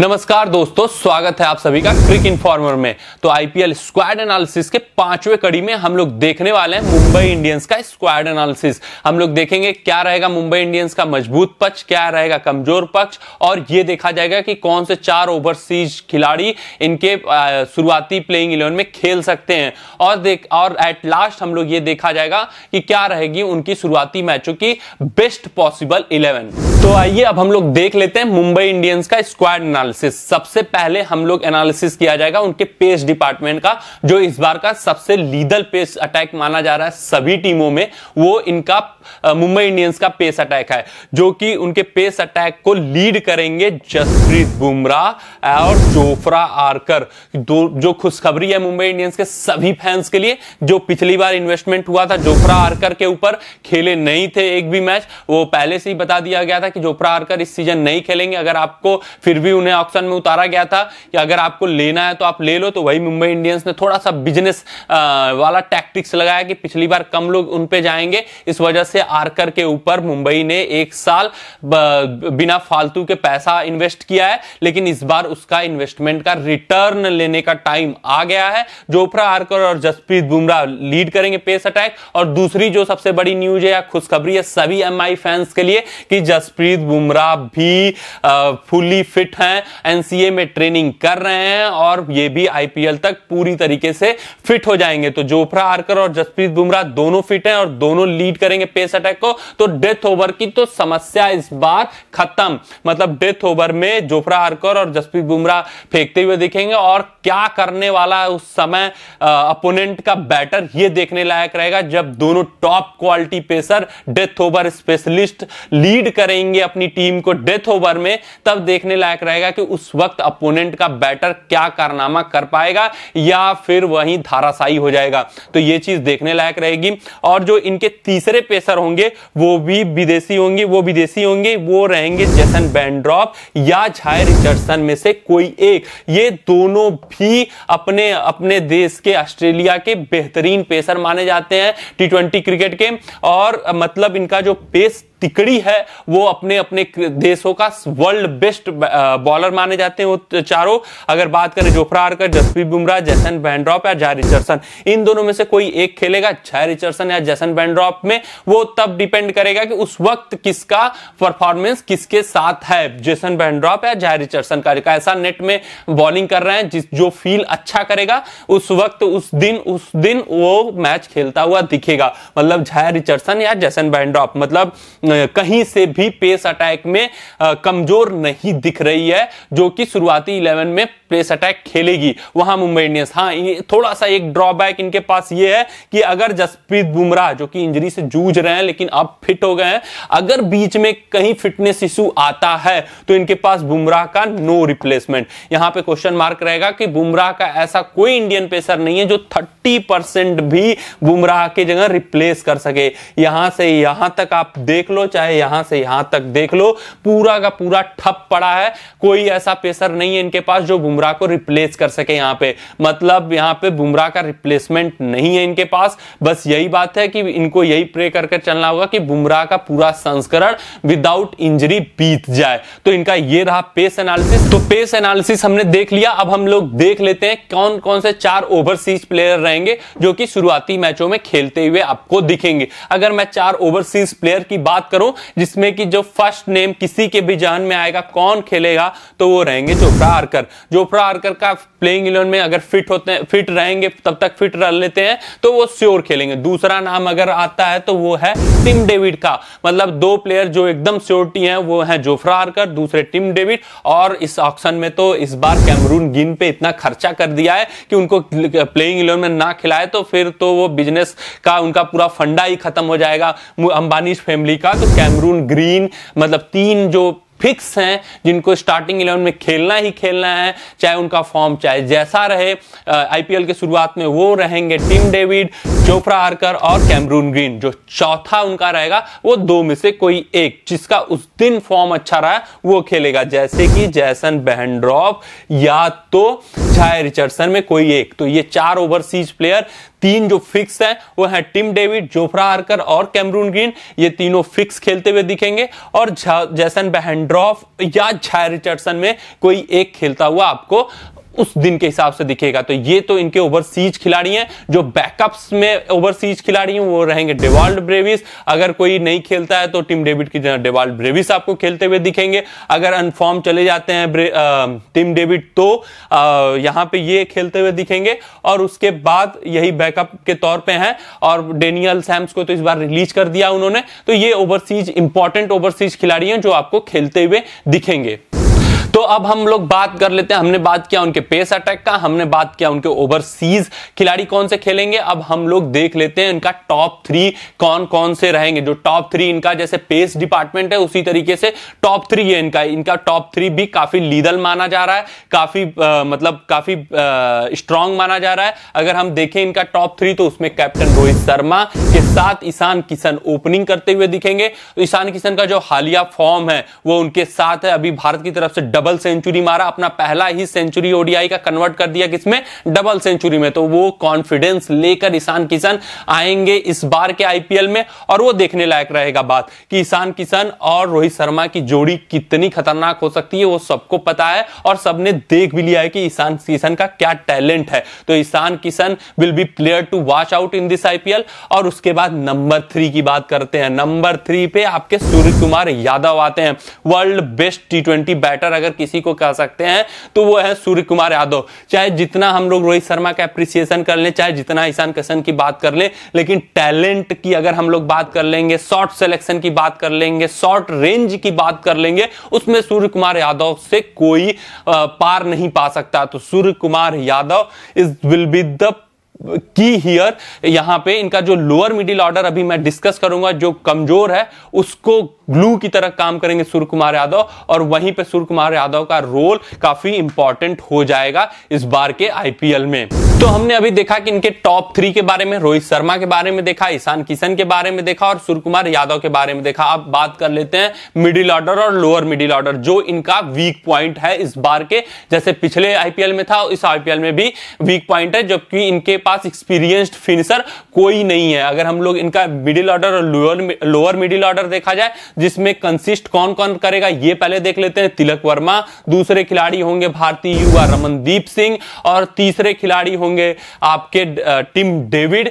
नमस्कार दोस्तों स्वागत है आप सभी का क्रिक इन्फॉर्मर में तो आईपीएल स्क्वाड एनालिसिस के पांचवें कड़ी में हम लोग देखने वाले हैं मुंबई इंडियंस का स्क्वाड एनालिसिस हम लोग देखेंगे क्या रहेगा मुंबई इंडियंस का मजबूत पक्ष क्या रहेगा कमजोर पक्ष और ये देखा जाएगा कि कौन से चार ओवरसीज खिलाड़ी इनके शुरुआती प्लेइंग इलेवन में खेल सकते हैं और देख और एट लास्ट हम लोग ये देखा जाएगा कि क्या रहेगी उनकी शुरुआती मैचों की बेस्ट पॉसिबल इलेवन तो आइए अब हम लोग देख लेते हैं मुंबई इंडियंस का स्क्वाड एनालिस एनालिसिस सबसे पहले हम लोग एनालिसिस किया जाएगा उनके पेस डिपार्टमेंट का जो इस बार का सबसे लीडल पेस अटैक माना जा रहा है सभी टीमों में वो इनका मुंबई इंडियंस का पेस अटैक है जो कि उनके पेस अटैक को लीड करेंगे जसप्रीत बुमराह और जोफ्रा आरकर दो जो खुशखबरी है मुंबई इंडियंस के सभी फैंस के लिए जो पिछली बार इन्वेस्टमेंट हुआ था जोफ्रा आरकर के ऊपर खेले नहीं थे एक भी मैच वो पहले से ही बता दिया गया था कि जोफ्रा आरकर इस सीजन नहीं खेलेंगे अगर आपको फिर भी उन्हें ऑप्शन में उतारा गया था कि अगर आपको लेना है तो आप ले लो तो वही मुंबई इंडियंस ने थोड़ा सा बिजनेस वाला टैक्टिक्स लगाया कि पिछली बार कम लोग उन पे जाएंगे इस वजह से आरकर के ऊपर मुंबई ने एक साल बिना फालतू के पैसा इन्वेस्ट किया है लेकिन इस बार उसका इन्वेस्टमेंट का रिटर्न लेने का टाइम आ गया है जोफ्रा आरकर और जसप्रीत बुमराह लीड करेंगे पेस अटैक और दूसरी जो सबसे बड़ी न्यूज है या खुशखबरी है सभी एम फैंस के लिए कि जसप्रीत बुमराह भी फुली फिट हैं एनसीए में ट्रेनिंग कर रहे हैं और ये भी आईपीएल तक पूरी तरीके से फिट हो जाएंगे तो जोफ्रा आर्कर और जसप्रीत बुमराह दोनों फिट हैं और दोनों लीड करेंगे पेस अटैक को तो डेथ ओवर की तो समस्या इस बार खत्म मतलब डेथ ओवर में जोफ्रा आर्कर और जसप्रीत बुमराह फेंकते हुए दिखेंगे और क्या करने वाला उस समय अपोनेंट का बैटर यह देखने लायक रहेगा जब दोनों top quality pacer death over specialist lead करेंगे अपनी टीम को डेथ ओवर में तब देखने लायक रहेगा कि उस वक्त अपोनेंट का बैटर क्या कारनामा कर पाएगा या फिर वही धाराशाई हो जाएगा तो यह चीज देखने लायक रहेगी और जो इनके तीसरे पेसर होंगे वो भी विदेशी होंगे वो विदेशी होंगे वो रहेंगे जैसन बैंड्रॉप या छाय रिचर्डसन में से कोई एक ये दोनों भी अपने अपने देश के ऑस्ट्रेलिया के बेहतरीन पेसर माने जाते हैं टी क्रिकेट के और मतलब इनका जो पेस तिकड़ी है वो अपने अपने देशों का वर्ल्ड बेस्ट बॉलर माने जाते हैं वो चारों अगर बात करें जोफ्रा आर्कर जसप्रीत बुमराह जैसन बैंड्रॉप या जय रिचर्सन इन दोनों में से कोई एक खेलेगा जय रिचर्सन या जैसन बैंड्रॉप में वो तब डिपेंड करेगा कि उस वक्त किसका परफॉर्मेंस किसके साथ है जैसन बैंड्रॉप या जय रिचर्सन का ऐसा नेट में बॉलिंग कर रहे हैं जिस जो फील अच्छा करेगा उस वक्त उस दिन उस दिन वो मैच खेलता हुआ दिखेगा मतलब जय रिचर्सन या जैसन बैंड्रॉप मतलब कहीं से भी पेस अटैक में कमजोर नहीं दिख रही है जो कि शुरुआती इलेवन में पेस अटैक खेलेगी वहां मुंबई इंडियंस हाँ थोड़ा सा एक ड्रॉबैक इनके पास ये है कि अगर जसप्रीत बुमराह जो कि इंजरी से जूझ रहे हैं लेकिन अब फिट हो गए हैं अगर बीच में कहीं फिटनेस इशू आता है तो इनके पास बुमराह का नो रिप्लेसमेंट यहां पे क्वेश्चन मार्क रहेगा कि बुमराह का ऐसा कोई इंडियन पेसर नहीं है जो थर्टी भी बुमराह की जगह रिप्लेस कर सके यहां से यहां तक आप देख लो चाहे यहां से यहां तक देख लो पूरा का पूरा ठप पड़ा है कोई ऐसा पेसर नहीं है इनके पास जो बुमराह को रिप्लेस कर सके यहां पे मतलब यहां पे बुमराह का रिप्लेसमेंट नहीं है इनके पास बस यही बात है कि इनको यही प्रे करके चलना होगा कि बुमराह का पूरा संस्करण विदाउट इंजरी बीत जाए तो इनका ये रहा पेस एनालिसिस तो पेस एनालिसिस हमने देख लिया अब हम लोग देख लेते हैं कौन कौन से चार ओवरसीज प्लेयर रहेंगे जो कि शुरुआती मैचों में खेलते हुए आपको दिखेंगे अगर मैं चार ओवरसीज प्लेयर की बात बात करूं जिसमें कि जो फर्स्ट नेम किसी के भी जान में आएगा कौन खेलेगा तो वो रहेंगे चोपड़ा आर्कर चोपड़ा आर्कर का प्लेइंग इलेवन में अगर फिट होते हैं फिट रहेंगे तब तक फिट रह लेते हैं तो वो श्योर खेलेंगे दूसरा नाम अगर आता है तो वो है टिम डेविड का मतलब दो प्लेयर जो एकदम श्योरिटी है वो है जोफ्रा आर्कर दूसरे टिम डेविड और इस ऑक्शन में तो इस बार कैमरून गिन पे इतना खर्चा कर दिया है कि उनको प्लेइंग इलेवन में ना खिलाए तो फिर तो वो बिजनेस का उनका पूरा फंडा ही खत्म हो जाएगा अंबानी फैमिली का तो कैमरून ग्रीन मतलब तीन जो फिक्स हैं जिनको स्टार्टिंग इलेवन में खेलना ही खेलना है चाहे उनका फॉर्म चाहे जैसा रहे आईपीएल के शुरुआत में वो रहेंगे टिम डेविड चोपड़ा आरकर और कैमरून ग्रीन जो चौथा उनका रहेगा वो दो में से कोई एक जिसका उस दिन फॉर्म अच्छा रहा वो खेलेगा जैसे कि जैसन बहनड्रॉफ या तो चाहे रिचर्डसन में कोई एक तो ये चार ओवरसीज प्लेयर तीन जो फिक्स है वो है टिम डेविड जोफ्रा आर्कर और कैमरून ग्रीन ये तीनों फिक्स खेलते हुए दिखेंगे और जैसन बहनड्रॉफ या झा रिचर्डसन में कोई एक खेलता हुआ आपको उस दिन के हिसाब से दिखेगा तो ये तो इनके ओवरसीज खिलाड़ी हैं जो बैकअप्स में ओवरसीज खिलाड़ी हैं वो रहेंगे डेवाल्ड ब्रेविस अगर कोई नहीं खेलता है तो टीम डेविड की जगह डेवाल्ड ब्रेविस आपको खेलते हुए दिखेंगे अगर अनफॉर्म चले जाते हैं टीम डेविड तो यहां पर ये खेलते हुए दिखेंगे और उसके बाद यही बैकअप के तौर पर है और डेनियल सैम्स को तो इस बार रिलीज कर दिया उन्होंने तो ये ओवरसीज इंपॉर्टेंट ओवरसीज खिलाड़ी हैं जो आपको खेलते हुए दिखेंगे तो अब हम लोग बात कर लेते हैं हमने बात किया उनके पेस अटैक का हमने बात किया उनके ओवरसीज खिलाड़ी कौन से खेलेंगे अब हम लोग देख लेते हैं इनका टॉप थ्री कौन कौन से रहेंगे जो टॉप थ्री इनका जैसे पेस डिपार्टमेंट है उसी तरीके से टॉप थ्री है इनका इनका टॉप थ्री भी काफी लीडल माना जा रहा है काफी आ, मतलब काफी स्ट्रांग माना जा रहा है अगर हम देखें इनका टॉप थ्री तो उसमें कैप्टन रोहित शर्मा के साथ ईशान किशन ओपनिंग करते हुए दिखेंगे ईशान किशन का जो हालिया फॉर्म है वो उनके साथ है अभी भारत की तरफ से डबल डबल सेंचुरी मारा अपना पहला ही सेंचुरी ओडीआई का कन्वर्ट कर दिया किसमें डबल सेंचुरी में तो वो कॉन्फिडेंस लेकर ईशान किशन आएंगे इस बार के आईपीएल में और वो देखने लायक रहेगा बात कि ईशान किशन और रोहित शर्मा की जोड़ी कितनी खतरनाक हो सकती है वो सबको पता है और सबने देख भी लिया है कि ईशान किशन का क्या टैलेंट है तो Ishan Kishan will be player to watch out in this IPL और उसके बाद नंबर थ्री की बात करते हैं नंबर थ्री पे आपके सूर्य कुमार यादव आते हैं वर्ल्ड बेस्ट टी बैटर अगर किसी को कह सकते हैं तो वो है सूर्य कुमार यादव चाहे जितना हम लोग रोहित शर्मा का अप्रिसिएशन कर लें चाहे जितना ईशान किशन की बात कर लें लेकिन टैलेंट की अगर हम लोग बात कर लेंगे शॉर्ट सेलेक्शन की बात कर लेंगे शॉर्ट रेंज की बात कर लेंगे उसमें सूर्य कुमार यादव से कोई पार नहीं पा सकता तो Suryakumar Yadav is will be the key here यहां पे इनका जो लोअर मिडिल ऑर्डर अभी मैं डिस्कस करूंगा जो कमजोर है उसको ग्लू की तरह काम करेंगे सूर्य कुमार यादव और वहीं पे सूर्य कुमार यादव का रोल काफी इंपॉर्टेंट हो जाएगा इस बार के आईपीएल में तो हमने अभी देखा कि इनके टॉप थ्री के बारे में रोहित शर्मा के बारे में देखा ईशान किशन के बारे में देखा और सूर्य कुमार यादव के बारे में देखा अब बात कर लेते हैं मिडिल ऑर्डर और लोअर मिडिल ऑर्डर जो इनका वीक पॉइंट है इस बार के जैसे पिछले आईपीएल में था इस आईपीएल में भी वीक पॉइंट है जबकि इनके पास एक्सपीरियंस्ड फिनिशर कोई नहीं है अगर हम लोग इनका मिडिल ऑर्डर और लोअर लोअर मिडिल ऑर्डर देखा जाए जिसमें कंसिस्ट कौन कौन करेगा ये पहले देख लेते हैं तिलक वर्मा दूसरे खिलाड़ी होंगे भारतीय युवा रमनदीप सिंह और तीसरे खिलाड़ी होंगे आपके टिम डेविड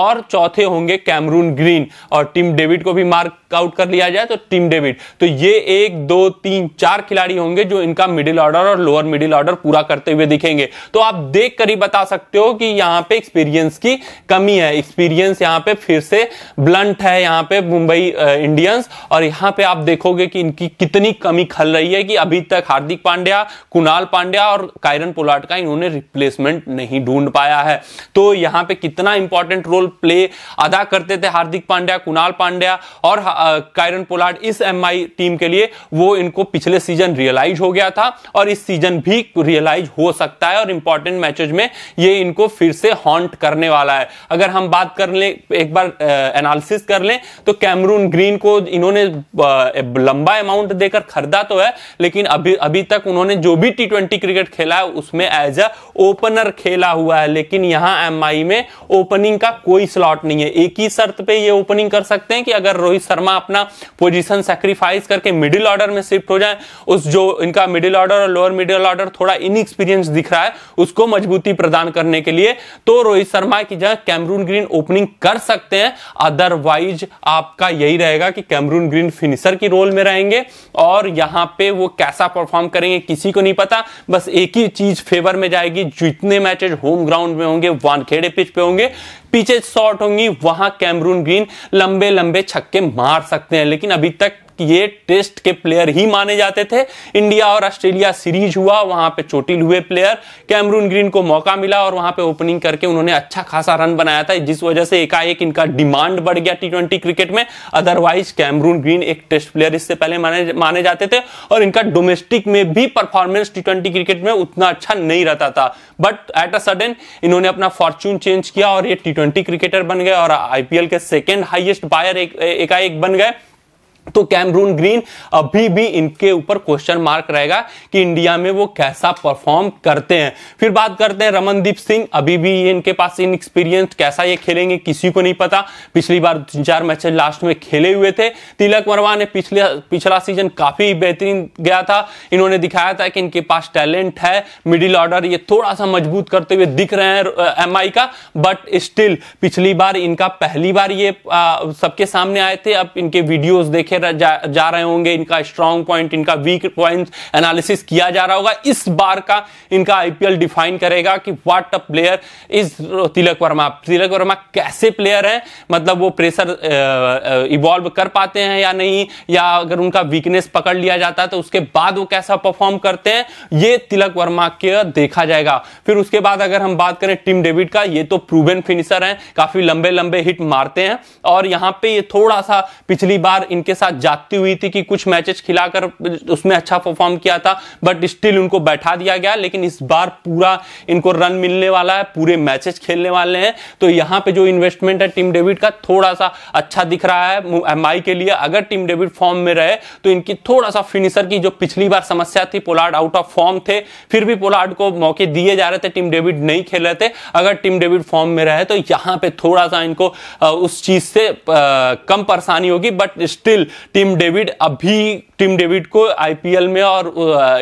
और चौथे होंगे कैमरून ग्रीन और टिम डेविड को भी मार्क आउट कर लिया जाए तो टिम डेविड तो ये एक दो तीन चार खिलाड़ी होंगे जो इनका मिडिल ऑर्डर और लोअर मिडिल ऑर्डर पूरा करते हुए दिखेंगे तो आप देख कर ही बता सकते हो कि यहां यहाँ पे एक्सपीरियंस की कमी है एक्सपीरियंस यहाँ पे फिर से ब्लंट है यहाँ पे मुंबई इंडियंस uh, और यहाँ पे आप देखोगे कि इनकी कितनी कमी खल रही है कि अभी तक हार्दिक पांड्या कुणाल पांड्या और कायरन पोलाट का इन्होंने रिप्लेसमेंट नहीं ढूंढ पाया है तो यहाँ पे कितना इंपॉर्टेंट रोल प्ले अदा करते थे हार्दिक पांड्या कुणाल पांड्या और uh, कायरन पोलाट इस एम टीम के लिए वो इनको पिछले सीजन रियलाइज हो गया था और इस सीजन भी रियलाइज हो सकता है और इंपॉर्टेंट मैचेज में ये इनको फिर से हॉन्ट करने वाला है अगर हम बात कर लें एक बार एनालिसिस कर लें तो कैमरून ग्रीन को इन्होंने लंबा अमाउंट देकर खरीदा तो है लेकिन अभी अभी तक उन्होंने जो भी टी ट्वेंटी क्रिकेट खेला है उसमें एज अ ओपनर खेला हुआ है लेकिन यहां एम में ओपनिंग का कोई स्लॉट नहीं है एक ही शर्त पे ये ओपनिंग कर सकते हैं कि अगर रोहित शर्मा अपना पोजीशन सेक्रीफाइस करके मिडिल ऑर्डर में शिफ्ट हो जाए उस जो इनका मिडिल ऑर्डर और लोअर मिडिल ऑर्डर थोड़ा इनएक्सपीरियंस दिख रहा है उसको मजबूती प्रदान करने के लिए तो रोहित शर्मा की जगह कैमरून ग्रीन ओपनिंग कर सकते हैं अदरवाइज आपका यही रहेगा कि कैमरून ग्रीन फिनिशर की रोल में रहेंगे और यहां पे वो कैसा परफॉर्म करेंगे किसी को नहीं पता बस एक ही चीज फेवर में जाएगी जितने मैचेज होम ग्राउंड में होंगे वानखेड़े पिच पे होंगे पीछे शॉर्ट होंगी वहां कैमरून ग्रीन लंबे लंबे छक्के मार सकते हैं लेकिन अभी तक कि ये टेस्ट के प्लेयर ही माने जाते थे इंडिया और ऑस्ट्रेलिया सीरीज हुआ वहां पे चोटिल हुए प्लेयर कैमरून ग्रीन को मौका मिला और वहां पे ओपनिंग करके उन्होंने अच्छा खासा रन बनाया था जिस वजह से एकाएक इनका डिमांड बढ़ गया टी क्रिकेट में अदरवाइज कैमरून ग्रीन एक टेस्ट प्लेयर इससे पहले माने माने जाते थे और इनका डोमेस्टिक में भी परफॉर्मेंस टी क्रिकेट में उतना अच्छा नहीं रहता था बट एट अ सडन इन्होंने अपना फॉर्चून चेंज किया और ये टी क्रिकेटर बन गए और आईपीएल के सेकेंड हाइएस्ट बायर एकाएक एक बन गए तो कैमरून ग्रीन अभी भी इनके ऊपर क्वेश्चन मार्क रहेगा कि इंडिया में वो कैसा परफॉर्म करते हैं फिर बात करते हैं रमनदीप सिंह अभी भी ये इनके पास इन एक्सपीरियंस कैसा ये खेलेंगे किसी को नहीं पता पिछली बार तीन चार मैच लास्ट में खेले हुए थे तिलक वर्मा ने पिछले पिछला सीजन काफी बेहतरीन गया था इन्होंने दिखाया था कि इनके पास टैलेंट है मिडिल ऑर्डर ये थोड़ा सा मजबूत करते हुए दिख रहे हैं एम का बट स्टिल पिछली बार इनका पहली बार ये सबके सामने आए थे अब इनके वीडियोज देखे देखे जा, जा रहे होंगे इनका स्ट्रांग पॉइंट इनका वीक पॉइंट एनालिसिस किया जा रहा होगा इस बार का इनका आईपीएल डिफाइन करेगा कि what a player is Tilak Varma Tilak Varma कैसे प्लेयर है मतलब वो प्रेशर इवॉल्व कर पाते हैं या नहीं या अगर उनका वीकनेस पकड़ लिया जाता है तो उसके बाद वो कैसा परफॉर्म करते हैं ये तिलक वर्मा के देखा जाएगा फिर उसके बाद अगर हम बात करें टीम डेविड का ये तो प्रूवन फिनिशर है काफी लंबे लंबे हिट मारते हैं और यहां पे ये थोड़ा सा पिछली बार इनके साथ साथ जाती हुई थी कि कुछ मैचेस खिलाकर उसमें अच्छा परफॉर्म किया था बट स्टिल उनको बैठा दिया गया लेकिन इस बार पूरा इनको रन मिलने वाला है पूरे मैचेस खेलने वाले हैं तो यहाँ पे जो इन्वेस्टमेंट है टीम डेविड का थोड़ा सा अच्छा दिख रहा है एम के लिए अगर टीम डेविड फॉर्म में रहे तो इनकी थोड़ा सा फिनिशर की जो पिछली बार समस्या थी पोलार्ड आउट ऑफ फॉर्म थे फिर भी पोलार्ड को मौके दिए जा रहे थे टीम डेविड नहीं खेल रहे थे अगर टीम डेविड फॉर्म में रहे तो यहां पे थोड़ा सा इनको उस चीज से कम परेशानी होगी बट स्टिल टीम डेविड अभी टीम डेविड को आईपीएल में और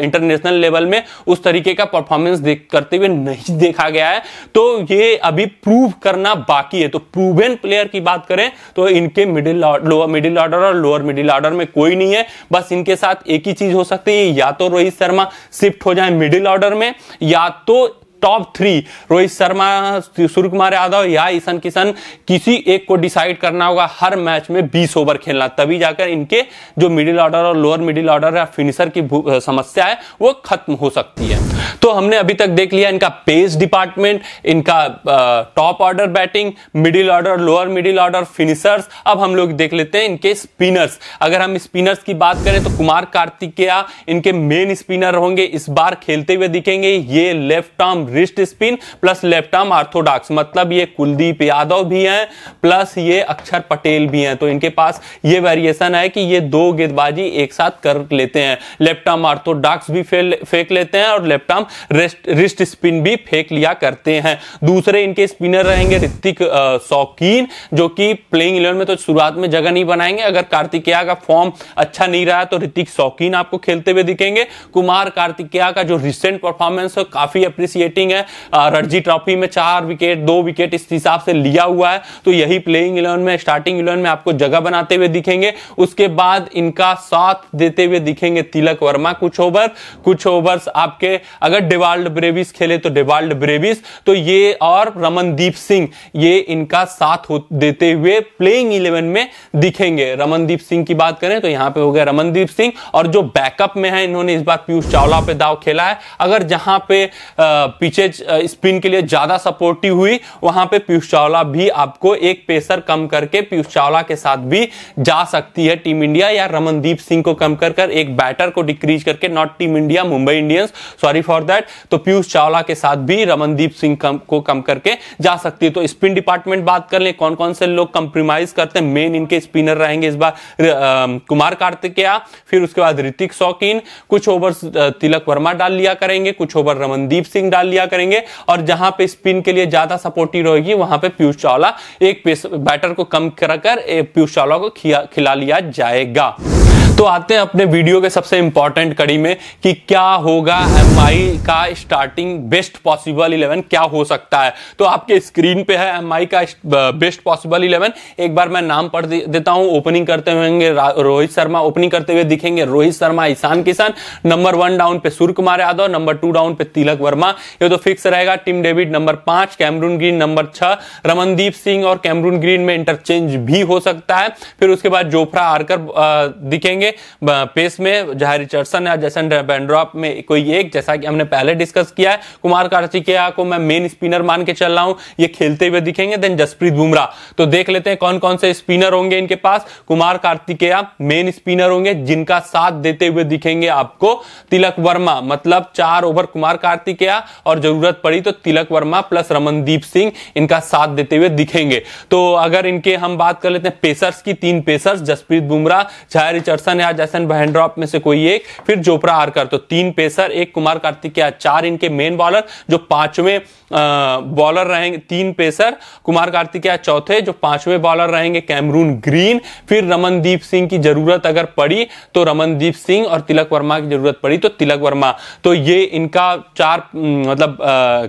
इंटरनेशनल लेवल में उस तरीके का परफॉर्मेंस करते हुए नहीं देखा गया है तो ये अभी प्रूव करना बाकी है तो प्रूवन प्लेयर की बात करें तो इनके मिडिल लोअर मिडिल ऑर्डर और लोअर मिडिल ऑर्डर में कोई नहीं है बस इनके साथ एक ही चीज हो सकती है या तो रोहित शर्मा शिफ्ट हो जाए मिडिल ऑर्डर में या तो top three Rohit Sharma Suryakumar Yadav या ईशान किशन किसी एक को डिसाइड करना होगा हर मैच में बीस ओवर खेलना तभी जाकर इनके जो मिडिल ऑर्डर और लोअर मिडिल ऑर्डर या फिनिशर की समस्या है वो खत्म हो सकती है तो हमने अभी तक देख लिया इनका पेस डिपार्टमेंट इनका top order batting middle order lower middle order finishers अब हम लोग देख लेते हैं इनके स्पिनर्स अगर हम स्पिनर्स की बात करें तो कुमार कार्तिकेया इनके मेन स्पिनर होंगे इस बार खेलते हुए दिखेंगे ये left arm wrist spin plus left arm orthodox मतलब ये कुलदीप यादव भी हैं प्लस ये अक्षर पटेल भी हैं तो इनके पास ये वेरिएशन है कि ये दो गेंदबाजी एक साथ कर लेते हैं लेफ्ट आर्म आर्थोडॉक्स भी फेंक लेते हैं और लेफ्ट आर्म रिस्ट स्पिन भी फेंक लिया करते हैं दूसरे इनके स्पिनर रहेंगे ऋतिक शौकीन जो कि प्लेइंग इलेवन में तो शुरुआत में जगह नहीं बनाएंगे अगर कार्तिकेया का फॉर्म अच्छा नहीं रहा तो ऋतिक शौकीन आपको खेलते हुए दिखेंगे कुमार कार्तिकेया का जो रिसेंट परफॉर्मेंस है काफी अप्रिसिएटिंग प्लेइंग है रणजी ट्रॉफी में चार विकेट दो विकेट इस हिसाब से लिया हुआ है तो यही प्लेइंग इलेवन में स्टार्टिंग इलेवन में आपको जगह बनाते हुए दिखेंगे उसके बाद इनका साथ देते हुए दिखेंगे तिलक वर्मा कुछ ओवर कुछ ओवर्स आपके अगर डिवाल्ड ब्रेविस खेले तो डिवाल्ड ब्रेविस तो ये और रमनदीप सिंह ये इनका साथ देते हुए प्लेइंग इलेवन में दिखेंगे रमनदीप सिंह की बात करें तो यहां पे हो गया रमनदीप सिंह और जो बैकअप में है इन्होंने इस बार पीयूष चावला पे दाव खेला है अगर जहां पे पीछे नीचे स्पिन के लिए ज्यादा सपोर्टिव हुई वहां पे पीयूष चावला भी आपको एक पेसर कम करके पीयूष चावला के साथ भी जा सकती है टीम इंडिया या रमनदीप सिंह को कम कर कर एक बैटर को डिक्रीज करके not team India Mumbai Indians sorry for that तो पीयूष चावला के साथ भी रमनदीप सिंह को कम करके जा सकती है तो स्पिन डिपार्टमेंट बात कर ले कौन कौन से लोग कंप्रोमाइज करते हैं मेन इनके स्पिनर रहेंगे इस बार कुमार कार्तिकेया फिर उसके बाद ऋतिक शौकीन कुछ ओवर तिलक वर्मा डाल लिया करेंगे कुछ ओवर रमनदीप सिंह डाल लिया करेंगे और जहां पे स्पिन के लिए ज्यादा सपोर्टिव रहेगी वहां पे पीयूष चावला एक बैटर को कम कर पीयूष चावला को खिला लिया जाएगा तो आते हैं अपने वीडियो के सबसे इंपॉर्टेंट कड़ी में कि क्या होगा एम का स्टार्टिंग बेस्ट पॉसिबल इलेवन क्या हो सकता है तो आपके स्क्रीन पे है एम का बेस्ट पॉसिबल इलेवन एक बार मैं नाम पढ़ देता हूं ओपनिंग करते हुए रोहित शर्मा ओपनिंग करते हुए दिखेंगे रोहित शर्मा ईशान किसान नंबर वन डाउन पे Suryakumar Yadav number two down पे तिलक वर्मा ये तो फिक्स रहेगा टीम डेविड नंबर पांच कैमरून ग्रीन नंबर छह रमनदीप सिंह और कैमरून ग्रीन में इंटरचेंज भी हो सकता है फिर उसके बाद जोफ्रा आरकर दिखेंगे होंगे पेस में जहाँ रिचर्डसन या जैसन बैंड्रॉप में कोई एक जैसा कि हमने पहले डिस्कस किया है कुमार कार्तिकेया को मैं मेन स्पिनर मान के चल रहा हूं ये खेलते हुए दिखेंगे देन जसप्रीत बुमराह तो देख लेते हैं कौन कौन से स्पिनर होंगे इनके पास कुमार कार्तिकेया मेन स्पिनर होंगे जिनका साथ देते हुए दिखेंगे आपको तिलक वर्मा मतलब चार ओवर कुमार कार्तिकेया और जरूरत पड़ी तो तिलक वर्मा प्लस रमनदीप सिंह इनका साथ देते हुए दिखेंगे तो अगर इनके हम बात कर लेते हैं पेसर्स की तीन pacers Jasprit Bumrah Jhye Richardson या जैसन बहनड्रॉप में से कोई एक फिर जोपरा आरकर तो तीन पेसर एक कुमार कार्तिक या चार इनके मेन बॉलर जो पांचवें बॉलर रहेंगे तीन पेसर कुमार कार्तिक या चौथे जो पांचवें बॉलर रहेंगे कैमरून ग्रीन फिर रमनदीप सिंह की जरूरत अगर पड़ी तो रमनदीप सिंह और तिलक वर्मा की जरूरत पड़ी तो तिलक वर्मा तो ये इनका चार मतलब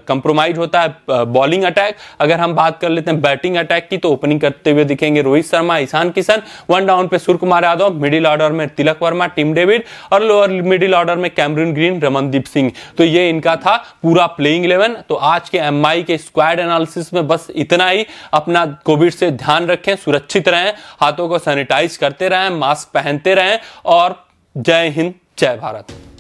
कंप्रोमाइज होता है बॉलिंग अटैक अगर हम बात कर लेते हैं बैटिंग अटैक की तो ओपनिंग करते हुए दिखेंगे रोहित शर्मा ईशान किशन वन डाउन पे Suryakumar Yadav middle order में तिलक वर्मा टीम डेविड और लोअर मिडिल ऑर्डर में कैमरून ग्रीन रमनदीप सिंह तो ये इनका था पूरा प्लेइंग इलेवन तो आज के एम के स्क्वाड एनालिसिस में बस इतना ही अपना कोविड से ध्यान रखें सुरक्षित रहें हाथों को सैनिटाइज करते रहें मास्क पहनते रहें और जय हिंद जय भारत